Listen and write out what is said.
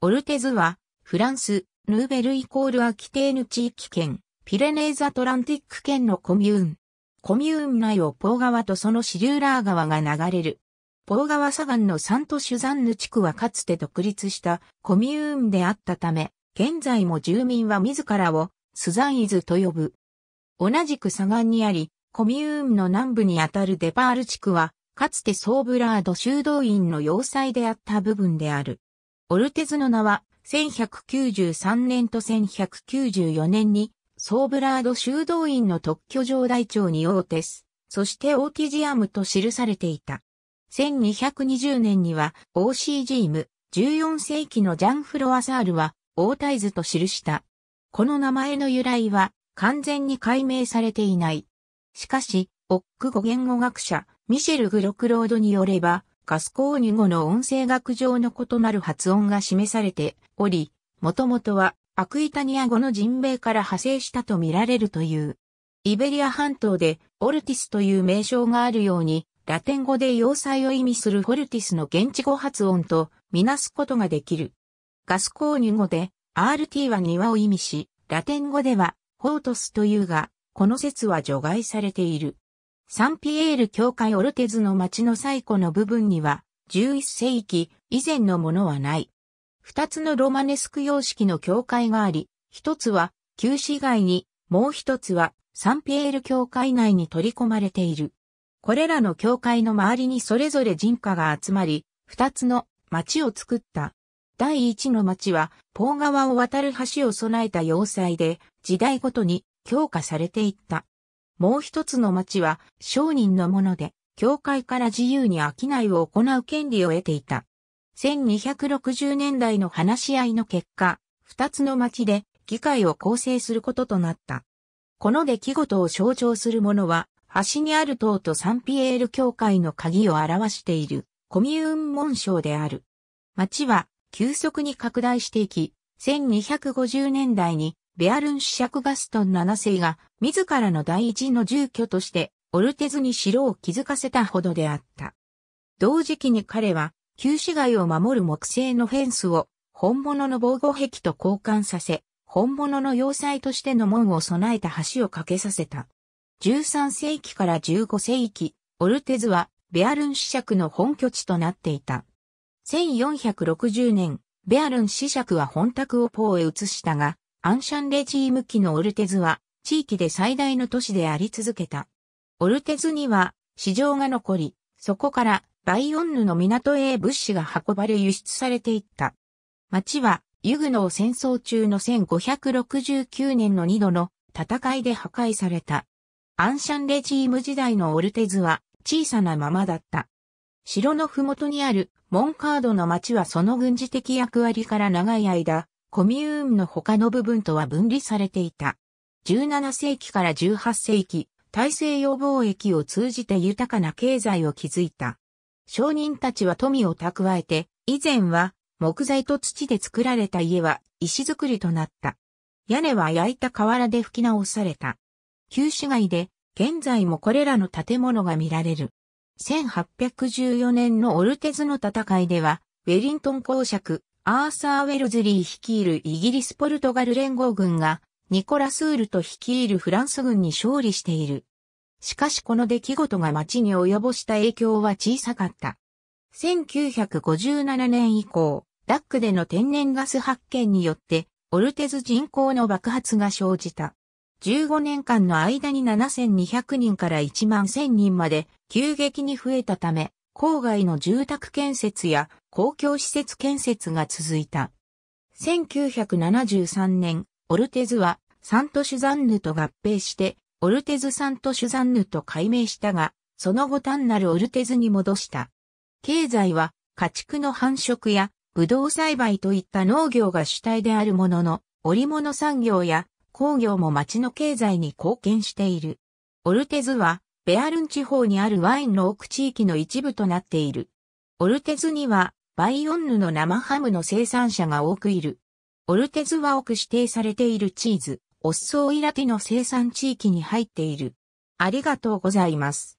オルテズは、フランス、ヌーベルイコールアキテーヌ地域圏、ピレネーズアトランティック圏のコミューン。コミューン内をポー川とそのシューラー川が流れる。ポー川左岸のサント・シュザンヌ地区はかつて独立したコミューンであったため、現在も住民は自らをスザンイズと呼ぶ。同じく左岸にあり、コミューンの南部にあたるデパール地区は、かつてソーブラード修道院の要塞であった部分である。オルテズの名は、1193年と1194年に、ソーブラード修道院の特許上大長にオーテス、そしてオーティジアムと記されていた。1220年には、オーシージーム、14世紀のジャンフロアサールは、オータイズと記した。この名前の由来は、完全に解明されていない。しかし、オック語言語学者、ミシェル・グロクロードによれば、ガスコーニ語の音声学上の異なる発音が示されており、もともとはアクイタニア語の人名から派生したと見られるという。イベリア半島でオルティスという名称があるように、ラテン語で要塞を意味するフォルティスの現地語発音とみなすことができる。ガスコーニ語で RT は庭を意味し、ラテン語ではフォートスというが、この説は除外されている。サンピエール教会オルテズの町の最古の部分には、11世紀以前のものはない。二つのロマネスク様式の教会があり、一つは旧市街に、もう一つはサンピエール教会内に取り込まれている。これらの教会の周りにそれぞれ人家が集まり、二つの町を作った。第一の町は、ポー川を渡る橋を備えた要塞で、時代ごとに強化されていった。もう一つの町は商人のもので、教会から自由に商いを行う権利を得ていた。1260年代の話し合いの結果、二つの町で議会を構成することとなった。この出来事を象徴するものは、端にある塔とサンピエール教会の鍵を表しているコミューン紋章である。町は急速に拡大していき、1250年代にベアルンャクガストン7世が、自らの第一の住居として、オルテズに城を築かせたほどであった。同時期に彼は、旧市街を守る木製のフェンスを、本物の防護壁と交換させ、本物の要塞としての門を備えた橋を架けさせた。13世紀から15世紀、オルテズは、ベアルン子爵の本拠地となっていた。1460年、ベアルン子爵は本宅をポーへ移したが、アンシャンレジーム期のオルテズは、地域で最大の都市であり続けた。オルテズには、市場が残り、そこからバイオンヌの港へ物資が運ばれ輸出されていった。町は、ユグノー戦争中の1569年の2度の戦いで破壊された。アンシャンレジーム時代のオルテズは小さなままだった。城のふもとにあるモンカードの町はその軍事的役割から長い間、コミューンの他の部分とは分離されていた。17世紀から18世紀、大西洋貿易を通じて豊かな経済を築いた。商人たちは富を蓄えて、以前は木材と土で作られた家は石造りとなった。屋根は焼いた瓦で吹き直された。旧市街で、現在もこれらの建物が見られる。1814年のオルテズの戦いでは、ウェリントン公爵、アーサー・ウェルズリー率いるイギリス・ポルトガル連合軍が、ニコラ・スールと率いるフランス軍に勝利している。しかしこの出来事が町に及ぼした影響は小さかった。1957年以降、ダックでの天然ガス発見によって、オルテズ人口の爆発が生じた。15年間の間に7200人から1万1000人まで急激に増えたため、郊外の住宅建設や公共施設建設が続いた。1973年、オルテズはサントシュザンヌと合併して、オルテズ・サントシュザンヌと改名したが、その後単なるオルテズに戻した。経済は家畜の繁殖やブドウ栽培といった農業が主体であるものの、織物産業や工業も町の経済に貢献している。オルテズはベアルン地方にあるワインの奥地域の一部となっている。オルテズには、バイオンヌの生ハムの生産者が多くいる。オルテズは多く指定されているチーズ、オッソーイラティの生産地域に入っている。ありがとうございます。